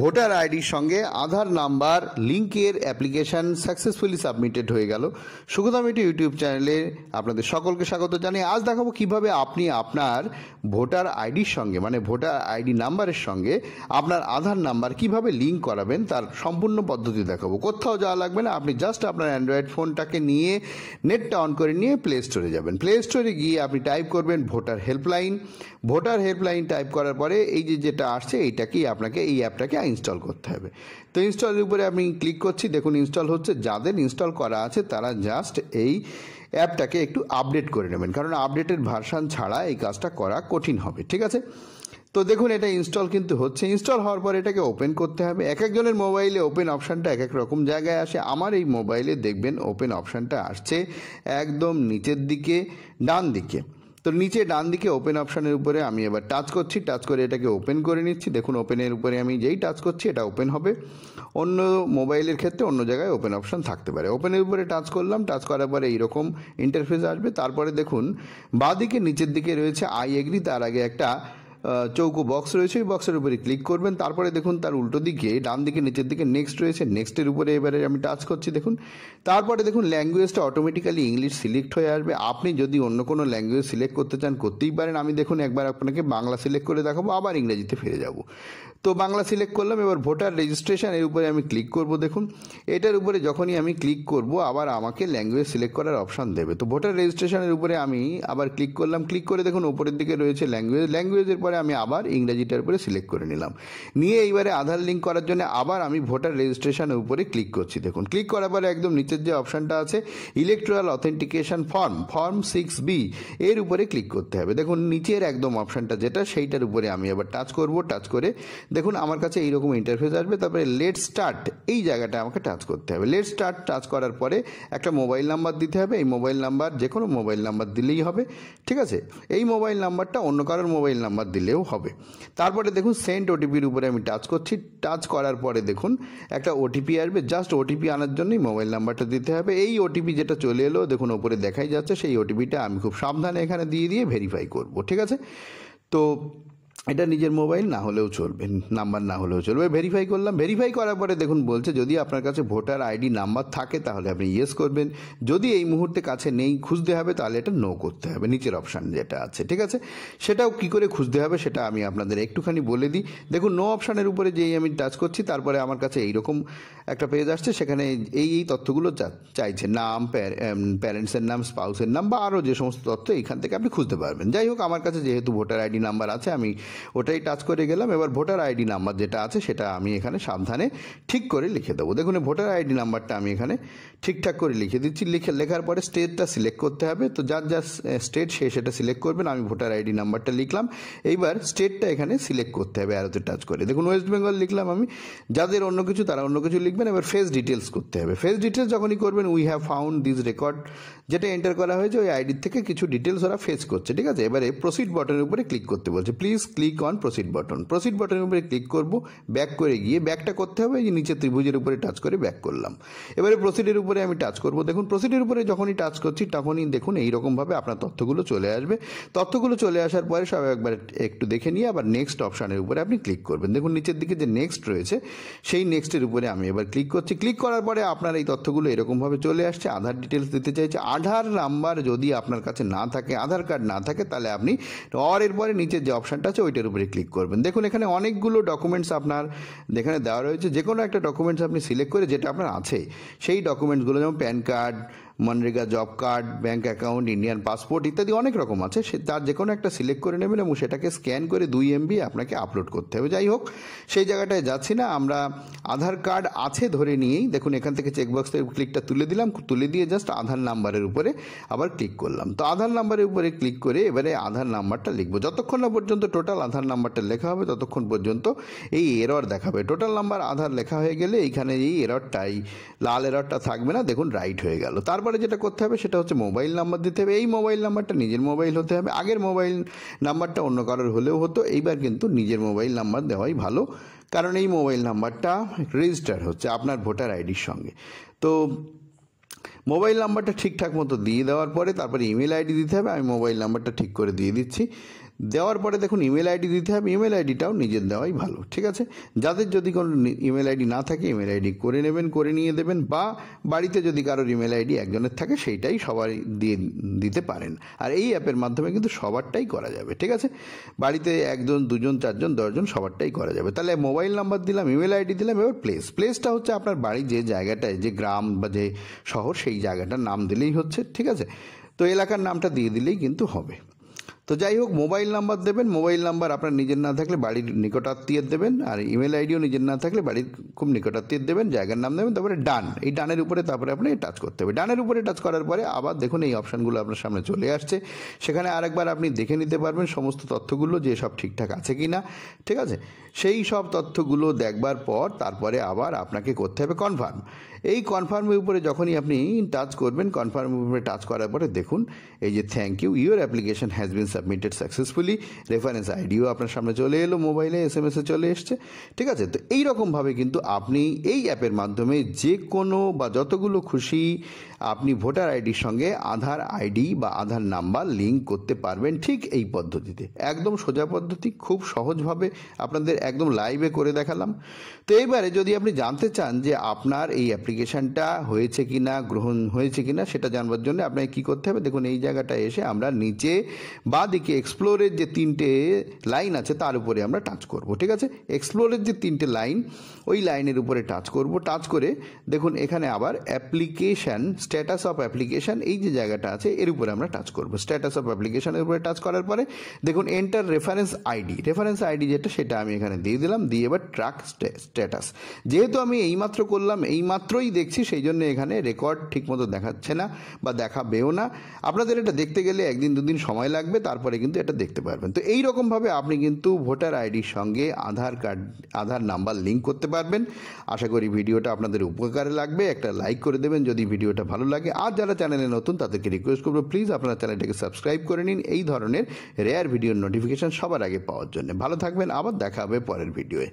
voter আইডির সঙ্গে Aadhaar number লিঙ্কের অ্যাপ্লিকেশান সাকসেসফুলি সাবমিটেড হয়ে গেল এটি ইউটিউব চ্যানেলে আপনাদের সকলকে স্বাগত জানিয়ে আজ দেখাবো কিভাবে আপনি আপনার ভোটার আইডির সঙ্গে মানে ভোটার আইডি নাম্বারের সঙ্গে আপনার আধার নাম্বার কিভাবে লিঙ্ক করাবেন তার সম্পূর্ণ পদ্ধতি দেখাবো কোথাও যাওয়া লাগবে না আপনি জাস্ট আপনার অ্যান্ড্রয়েড ফোনটাকে নিয়ে নেটটা অন করে নিয়ে প্লে স্টোরে যাবেন প্লে স্টোরে গিয়ে আপনি টাইপ করবেন voter helpline voter helpline type করার পরে এই যে যেটা আসছে এইটাকেই আপনাকে এই অ্যাপটাকে আপনাকে ইনস্টল করতে হবে তো ইনস্টলের উপরে আমি ক্লিক করছি দেখুন ইনস্টল হচ্ছে যাদের ইনস্টল করা আছে তারা জাস্ট এই অ্যাপটাকে একটু আপডেট করে নেবেন কারণ আপডেটের ভার্সান ছাড়া এই কাজটা করা কঠিন হবে ঠিক আছে তো দেখুন এটা ইনস্টল কিন্তু হচ্ছে ইনস্টল হওয়ার পর এটাকে ওপেন করতে হবে এক একজনের মোবাইলে ওপেন অপশানটা এক এক রকম জায়গায় আসে আমার এই মোবাইলে দেখবেন ওপেন অপশানটা আসছে একদম নিচের দিকে ডান দিকে তো নিচে ডান দিকে ওপেন অপশানের উপরে আমি এবার টাচ করছি টাচ করে এটাকে ওপেন করে নিচ্ছি দেখুন ওপেনের উপরে আমি যেই টাচ করছি এটা ওপেন হবে অন্য মোবাইলের ক্ষেত্রে অন্য জায়গায় ওপেন অপশান থাকতে পারে ওপেনের উপরে টাচ করলাম টাচ করার পরে এইরকম ইন্টারফেস আসবে তারপরে দেখুন বাঁ দিকে নিচের দিকে রয়েছে আই এগ্রি তার আগে একটা চৌকো বক্স রয়েছে ওই বক্সের উপরে ক্লিক করবেন তারপরে দেখুন তার উল্টো দিকে ডান দিকে নিচের দিকে নেক্সট রয়েছে নেক্সটের উপরে এবারে আমি টাচ করছি দেখুন তারপরে দেখুন ল্যাঙ্গুয়েজটা অটোমেটিক্যালি ইংলিশ সিলেক্ট হয়ে আসবে আপনি যদি অন্য কোনো ল্যাঙ্গুয়েজ সিলেক্ট করতে চান করতেই পারেন আমি দেখুন একবার আপনাকে বাংলা সিলেক্ট করে দেখাবো আবার ইংরেজিতে ফিরে যাব তো বাংলা সিলেক্ট করলাম এবার ভোটার রেজিস্ট্রেশন এর উপরে আমি ক্লিক করব দেখুন এটার উপরে যখনই আমি ক্লিক করব আবার আমাকে ল্যাঙ্গুয়েজ সিলেক্ট করার অপশান দেবে তো ভোটার রেজিস্ট্রেশনের উপরে আমি আবার ক্লিক করলাম ক্লিক করে দেখুন ওপরের দিকে রয়েছে ল্যাঙ্গুয়েজ ল্যাঙ্গুয়েজের পরে তারপরে আমি আবার ইংরেজিটার উপরে সিলেক্ট করে নিলাম নিয়ে এইবারে আধার লিঙ্ক করার জন্য আবার আমি ভোটার রেজিস্ট্রেশনের উপরে ক্লিক করছি দেখুন ক্লিক করার পরে একদম নিচের যে অপশানটা আছে electoral authentication form form six B এর উপরে ক্লিক করতে হবে দেখুন নিচের একদম অপশানটা যেটা সেইটার উপরে আমি আবার টাচ করব টাচ করে দেখুন আমার কাছে এইরকম ইন্টারফেস আসবে তারপরে লেট স্টার্ট এই জায়গাটা আমাকে টাচ করতে হবে লেট স্টার্ট টাচ করার পরে একটা মোবাইল নাম্বার দিতে হবে এই মোবাইল নাম্বার যে কোনো মোবাইল নাম্বার দিলেই হবে ঠিক আছে এই মোবাইল নাম্বারটা অন্য কারোর মোবাইল নাম্বার দিলে দিলেও হবে তারপরে দেখুন সেন্ট ওটিপির উপরে আমি টাচ করছি টাচ করার পরে দেখুন একটা ওটিপি আসবে জাস্ট ওটিপি আনার জন্যই মোবাইল নাম্বারটা দিতে হবে এই ওটিপি যেটা চলে এলো দেখুন ওপরে দেখাই যাচ্ছে সেই ওটিপিটা আমি খুব সাবধানে এখানে দিয়ে দিয়ে ভেরিফাই করব ঠিক আছে তো এটা নিজের মোবাইল না হলেও চলবে নাম্বার না হলেও চলবে ভেরিফাই করলাম ভেরিফাই করার পরে দেখুন বলছে যদি আপনার কাছে ভোটার আইডি নাম্বার থাকে তাহলে আপনি ইয়েস করবেন যদি এই মুহূর্তে কাছে নেই খুঁজতে হবে তাহলে এটা নো করতে হবে নিচের অপশান যেটা আছে ঠিক আছে সেটাও কি করে খুঁজতে হবে সেটা আমি আপনাদের একটুখানি বলে দিই দেখুন নো অপশানের উপরে যেই আমি টাচ করছি তারপরে আমার কাছে এইরকম একটা পেজ আসছে সেখানে এই এই তথ্যগুলো চাইছে নাম প্যারেন্টসের নাম স্পাউসের নাম বা আরও যে সমস্ত তথ্য এইখান থেকে আপনি খুঁজতে পারবেন যাই হোক আমার কাছে যেহেতু ভোটার আইডি নাম্বার আছে আমি ওটাই টাচ করে গেলাম এবার ভোটার আইডি নাম্বার যেটা আছে সেটা আমি এখানে সাবধানে ঠিক করে লিখে দেবো দেখুন ভোটার আইডি নাম্বারটা আমি এখানে ঠিকঠাক করে লিখে দিচ্ছি লিখে লেখার পরে স্টেটটা সিলেক্ট করতে হবে তো যার যার স্টেট সে সেটা সিলেক্ট করবেন আমি ভোটার আইডি নাম্বারটা লিখলাম এইবার স্টেটটা এখানে সিলেক্ট করতে হবে অ্যারোতে টাচ করে দেখুন ওয়েস্ট বেঙ্গল লিখলাম আমি যাদের অন্য কিছু তারা অন্য কিছু লিখবেন এবার ফেস ডিটেলস করতে হবে ফেস ডিটেলস যখনই করবেন we have found this record যেটা এন্টার করা হয়েছে ওই আইডির থেকে কিছু ডিটেলস ওরা ফেস করছে ঠিক আছে এবারে প্রসিড বটনের উপরে ক্লিক করতে বলছে please click click on proceed button proceed বটনের উপরে ক্লিক করব ব্যাক করে গিয়ে ব্যাকটা করতে হবে যে নিচে ত্রিভুজের উপরে টাচ করে ব্যাক করলাম এবারে প্রসিডের উপরে আমি টাচ করব দেখুন প্রসিডের উপরে যখনই টাচ করছি তখনই দেখুন এইরকমভাবে আপনার তথ্যগুলো চলে আসবে তথ্যগুলো চলে আসার পরে সব একবার একটু দেখে নিয়ে আবার নেক্সট অপশানের উপরে আপনি ক্লিক করবেন দেখুন নিচের দিকে যে নেক্সট রয়েছে সেই নেক্সটের উপরে আমি এবার ক্লিক করছি ক্লিক করার পরে আপনার এই তথ্যগুলো এরকমভাবে চলে আসছে আধার ডিটেলস দিতে চাইছে আধার নাম্বার যদি আপনার কাছে না থাকে আধার কার্ড না থাকে তাহলে আপনি অর এর পরে নিচের যে অপশানটা আছে ওই ওইটার উপরে ক্লিক করবেন দেখুন এখানে অনেকগুলো ডকুমেন্টস আপনার এখানে দেওয়া রয়েছে যে কোনো একটা ডকুমেন্টস আপনি সিলেক্ট করে যেটা আপনার আছে সেই ডকুমেন্টসগুলো যেমন PAN card MNREGA job card bank account Indian passport ইত্যাদি অনেক রকম আছে সে তার যে কোনো একটা সিলেক্ট করে নেবেন এবং সেটাকে স্ক্যান করে দুই এমবি আপনাকে আপলোড করতে হবে যাই হোক সেই জায়গাটায় যাচ্ছি না আমরা আধার কার্ড আছে ধরে নিয়েই দেখুন এখান থেকে চেকবক্স থেকে ক্লিকটা তুলে দিলাম তুলে দিয়ে জাস্ট আধার নাম্বারের উপরে আবার ক্লিক করলাম তো আধার নাম্বারের উপরে ক্লিক করে এবারে আধার নাম্বারটা লিখবো যতক্ষণ না পর্যন্ত টোটাল আধার নাম্বারটা লেখা হবে ততক্ষণ পর্যন্ত এই এরর দেখাবে টোটাল নাম্বার আধার লেখা হয়ে গেলে এইখানে এই এরটাই লাল এরটা থাকবে না দেখুন রাইট হয়ে গেল তার তারপরে যেটা করতে হবে সেটা হচ্ছে মোবাইল নাম্বার দিতে হবে এই মোবাইল নাম্বারটা নিজের মোবাইল হতে হবে আগের মোবাইল নাম্বারটা অন্য কারোর হলেও হতো এইবার কিন্তু নিজের মোবাইল নাম্বার দেওয়াই ভালো কারণ এই মোবাইল নাম্বারটা রেজিস্টার হচ্ছে আপনার ভোটার আইডির সঙ্গে তো মোবাইল নাম্বারটা ঠিকঠাক মতো দিয়ে দেওয়ার পরে তারপরে ইমেল আইডি দিতে হবে আমি মোবাইল নাম্বারটা ঠিক করে দিয়ে দিচ্ছি দেওয়ার পরে দেখুন ইমেল আইডি দিতে হবে ইমেল আইডিটাও নিজের দেওয়াই ভালো ঠিক আছে যাদের যদি কোনো ইমেল আইডি না থাকে ইমেল আইডি করে নেবেন করে নিয়ে দেবেন বা বাড়িতে যদি কারোর ইমেল আইডি একজনের থাকে সেইটাই সবার দিয়ে দিতে পারেন আর এই অ্যাপের মাধ্যমে কিন্তু সবারটাই করা যাবে ঠিক আছে বাড়িতে একজন দুজন চারজন দশজন সবারটাই করা যাবে তাহলে মোবাইল নাম্বার দিলাম ইমেল আইডি দিলাম এবার প্লেস প্লেসটা হচ্ছে আপনার বাড়ি যে জায়গাটায় যে গ্রাম বা যে শহর সেই জায়গাটার নাম দিলেই হচ্ছে ঠিক আছে তো এলাকার নামটা দিয়ে দিলেই কিন্তু হবে তো যাই হোক মোবাইল নাম্বার দেবেন মোবাইল নাম্বার আপনার নিজের না থাকলে বাড়ির নিকটাত্মীয়ের দেবেন আর ইমেল আইডিও নিজের না থাকলে বাড়ির খুব নিকটাত্মীয়ের দেবেন জায়গার নাম দেবেন তারপরে ডান এই ডানের উপরে তারপরে আপনি টাচ করতে হবে ডানের উপরে টাচ করার পরে আবার দেখুন এই অপশানগুলো আপনার সামনে চলে আসছে সেখানে আরেকবার আপনি দেখে নিতে পারবেন সমস্ত তথ্যগুলো যে সব ঠিকঠাক আছে কি না ঠিক আছে সেই সব তথ্যগুলো দেখবার পর তারপরে আবার আপনাকে করতে হবে কনফার্ম এই কনফার্মের উপরে যখনই আপনি টাচ করবেন কনফার্মের উপরে টাচ করার পরে দেখুন এই যে thank you your application has been submitted successfully reference আইডিও আপনার সামনে চলে এলো মোবাইলে এস এম এসে চলে এসছে ঠিক আছে তো এই রকমভাবে কিন্তু আপনি এই অ্যাপের মাধ্যমে যে কোনো বা যতগুলো খুশি আপনি ভোটার আইডির সঙ্গে আধার আইডি বা আধার নাম্বার লিঙ্ক করতে পারবেন ঠিক এই পদ্ধতিতে একদম সোজা পদ্ধতি খুব সহজভাবে আপনাদের একদম লাইভে করে দেখালাম তো এইবারে যদি আপনি জানতে চান যে আপনার এই অ্যাপ্লিকেশন অ্যাপ্লিকেশানটা হয়েছে কি না গ্রহণ হয়েছে কি না সেটা জানবার জন্য আপনাকে কি করতে হবে দেখুন এই জায়গাটা এসে আমরা নিচে বা দিকে এক্সপ্লোরের যে তিনটে লাইন আছে তার উপরে আমরা টাচ করব ঠিক আছে এক্সপ্লোরের যে তিনটে লাইন ওই লাইনের উপরে টাচ করব টাচ করে দেখুন এখানে আবার অ্যাপ্লিকেশান স্ট্যাটাস অফ অ্যাপ্লিকেশান এই যে জায়গাটা আছে এর উপরে আমরা টাচ করব স্ট্যাটাস অফ অ্যাপ্লিকেশানের উপরে টাচ করার পরে দেখুন enter reference ID reference ID যেটা সেটা আমি এখানে দিয়ে দিলাম দিয়ে এবার ট্রাক স্ট্যাটাস যেহেতু আমি এইমাত্র করলাম এইমাত্রই ছোটোই দেখছি সেই জন্য এখানে রেকর্ড ঠিকমতো দেখাচ্ছে না বা দেখাবেও না আপনাদের এটা দেখতে গেলে একদিন দুদিন সময় লাগবে তারপরে কিন্তু এটা দেখতে পারবেন তো এই রকমভাবে আপনি কিন্তু ভোটার আইডির সঙ্গে Aadhaar card Aadhaar number link করতে পারবেন আশা করি ভিডিওটা আপনাদের উপকারে লাগবে একটা লাইক করে দেবেন যদি ভিডিওটা ভালো লাগে আর যারা চ্যানেলে নতুন তাদেরকে রিকোয়েস্ট করবো প্লিজ আপনার চ্যানেলটাকে সাবস্ক্রাইব করে নিন এই ধরনের রেয়ার ভিডিওর নোটিফিকেশান সবার আগে পাওয়ার জন্য ভালো থাকবেন আবার দেখা হবে পরের ভিডিওয়ে